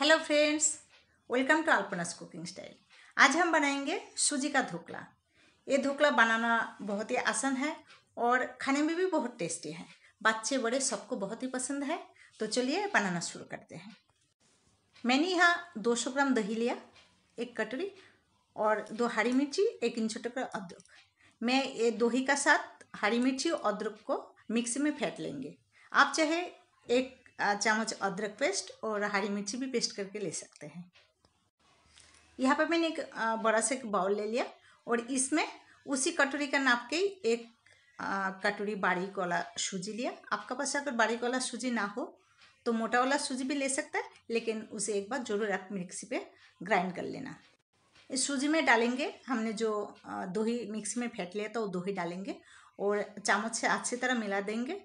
hello friends welcome to Alpana's cooking style आज हम बनाएंगे सूजी का ढोकला ये ढोकला बनाना बहुत ही आसान है और खाने में भी बहुत टेस्टी है बच्चे बड़े सबको बहुत ही पसंद है तो चलिए बनाना शुरू करते हैं मैंने यहाँ 200 ग्राम दही लिया एक कटरी और दो हरी मिर्ची एक इंच का अदरक मैं ये दही का साथ हरी मिर्ची और अदरक को मिक्सी में फेंट लेंगे आप चाहे एक चम्मच अदरक पेस्ट और हरी मिर्ची भी पेस्ट करके ले सकते हैं यहाँ पर मैंने एक बड़ा सा एक बाउल ले लिया और इसमें उसी कटोरी का नाप के एक कटोरी बारीक वाला सूजी लिया आपका पास अगर बारीक वाला सूजी ना हो तो मोटा वाला सूजी भी ले सकता है लेकिन उसे एक बार जरूर आप मिक्सी पे ग्राइंड कर लेना इस सूजी में डालेंगे हमने जो दही मिक्सी में फेंट लिया था वो दही डालेंगे और चम्मच से अच्छी तरह मिला देंगे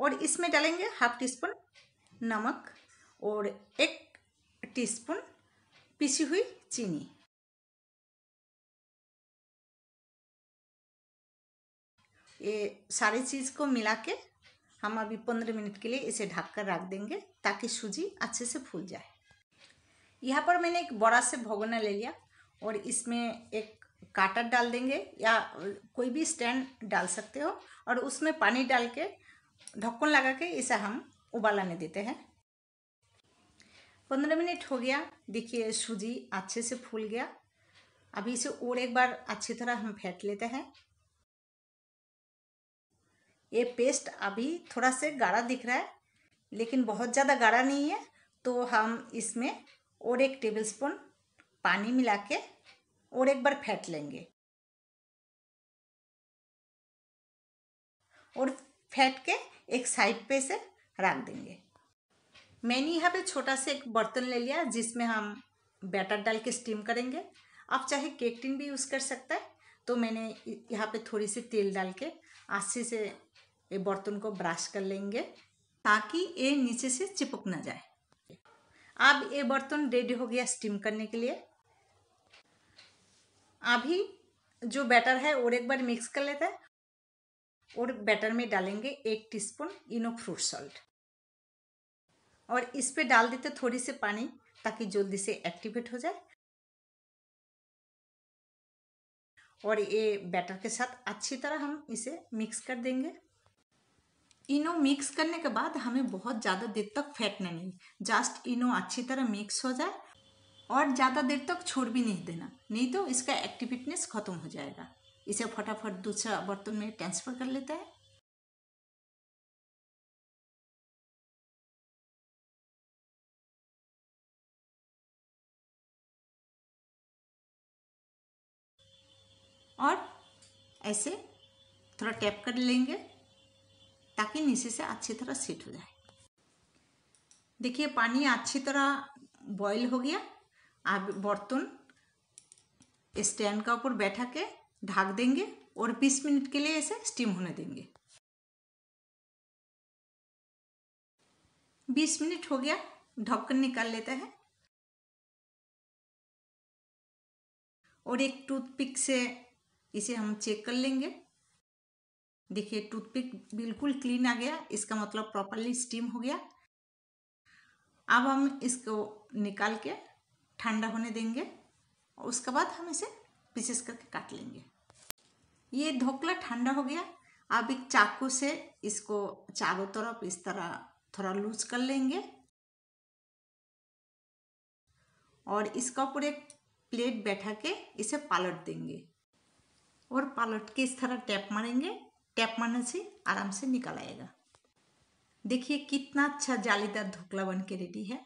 और इसमें डालेंगे हाफ टी स्पून नमक और एक टीस्पून पिसी हुई चीनी ये सारी चीज़ को मिला के हम अभी पंद्रह मिनट के लिए इसे ढक कर रख देंगे ताकि सूजी अच्छे से फूल जाए यहाँ पर मैंने एक बड़ा से भगोना ले लिया और इसमें एक काटर डाल देंगे या कोई भी स्टैंड डाल सकते हो और उसमें पानी डाल के ढक्कन लगा के इसे हम उबालने देते हैं पंद्रह मिनट हो गया देखिए सूजी अच्छे से फूल गया अभी इसे और एक बार अच्छी तरह हम फेंट लेते हैं ये पेस्ट अभी थोड़ा से गाढ़ा दिख रहा है लेकिन बहुत ज़्यादा गाढ़ा नहीं है तो हम इसमें और एक टेबलस्पून पानी मिला के और एक बार फेंट लेंगे और फैट के एक साइड पे से रख देंगे मैंने यहाँ पे छोटा सा एक बर्तन ले लिया जिसमें हम बैटर डाल के स्टीम करेंगे आप चाहे केक टिन भी यूज़ कर सकते हैं तो मैंने यहाँ पे थोड़ी सी तेल डाल के आस्ते से ये बर्तन को ब्रश कर लेंगे ताकि ये नीचे से चिपक ना जाए अब ये बर्तन रेडी हो गया स्टीम करने के लिए अभी जो बैटर है और एक बार मिक्स कर लेते हैं और बैटर में डालेंगे एक टीस्पून इनो फ्रूट सॉल्ट और इस पे डाल देते थोड़ी से पानी ताकि जल्दी से एक्टिवेट हो जाए और ये बैटर के साथ अच्छी तरह हम इसे मिक्स कर देंगे इनो मिक्स करने के बाद हमें बहुत ज़्यादा देर तक फेंटना नहीं जस्ट इनो अच्छी तरह मिक्स हो जाए और ज़्यादा देर तक छोड़ भी नहीं देना नहीं तो इसका एक्टिविटनेस ख़त्म हो जाएगा इसे फटाफट दूसरा बर्तन में ट्रांसफ़र कर लेता है और ऐसे थोड़ा टैप कर लेंगे ताकि नीचे से अच्छी तरह सेट हो जाए देखिए पानी अच्छी तरह बॉईल हो गया अब बर्तन स्टैंड का ऊपर बैठा के ढक देंगे और 20 मिनट के लिए इसे स्टीम होने देंगे 20 मिनट हो गया ढक्कन निकाल लेते हैं और एक टूथपिक से इसे हम चेक कर लेंगे देखिए टूथपिक बिल्कुल क्लीन आ गया इसका मतलब प्रॉपरली स्टीम हो गया अब हम इसको निकाल के ठंडा होने देंगे और उसके बाद हम इसे पीसेस करके काट लेंगे ये ढोकला ठंडा हो गया अब एक चाकू से इसको चारों तरफ इस तरह थोड़ा लूज कर लेंगे और इसका ऊपर एक प्लेट बैठा के इसे पालट देंगे और पालट के इस तरह टैप मारेंगे टैप मारने से आराम से निकल आएगा देखिए कितना अच्छा जालीदार ढोकला बन के रेडी है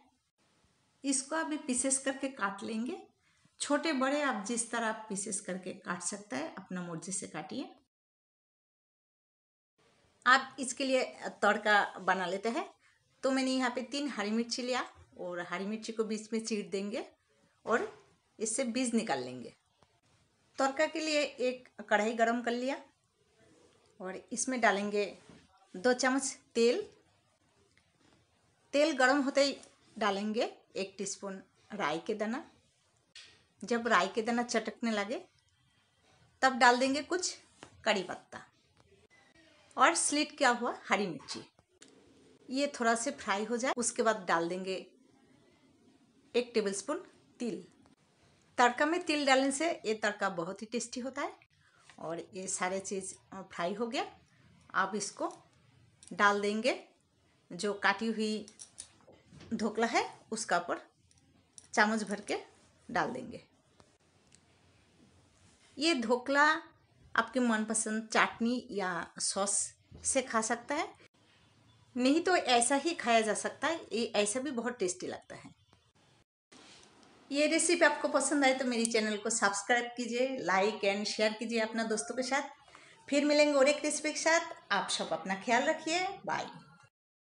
इसको अभी पीसेस करके काट लेंगे छोटे बड़े आप जिस तरह आप पीसेस करके काट सकता है अपना मर्जी से काटिए आप इसके लिए तड़का बना लेते हैं तो मैंने यहाँ पे तीन हरी मिर्ची लिया और हरी मिर्ची को बीच में चीट देंगे और इससे बीज निकाल लेंगे तड़का के लिए एक कढ़ाई गरम कर लिया और इसमें डालेंगे दो चम्मच तेल तेल गरम होते ही डालेंगे एक टीस्पून राई के दाना जब राई के दाना चटकने लगे तब डाल देंगे कुछ कड़ी पत्ता और स्लिट क्या हुआ हरी मिर्ची ये थोड़ा से फ्राई हो जाए उसके बाद डाल देंगे एक टेबलस्पून तिल तड़का में तिल डालने से ये तड़का बहुत ही टेस्टी होता है और ये सारे चीज़ फ्राई हो गया आप इसको डाल देंगे जो काटी हुई ढोकला है उसका ऊपर चामच भर के डाल देंगे ये ढोकला आपके मनपसंद चाटनी या सॉस से खा सकता है नहीं तो ऐसा ही खाया जा सकता है ये ऐसा भी बहुत टेस्टी लगता है ये रेसिपी आपको पसंद आए तो मेरी चैनल को सब्सक्राइब कीजिए लाइक एंड शेयर कीजिए अपना दोस्तों के साथ फिर मिलेंगे और एक रेसिपी के साथ आप सब अपना ख्याल रखिए बाय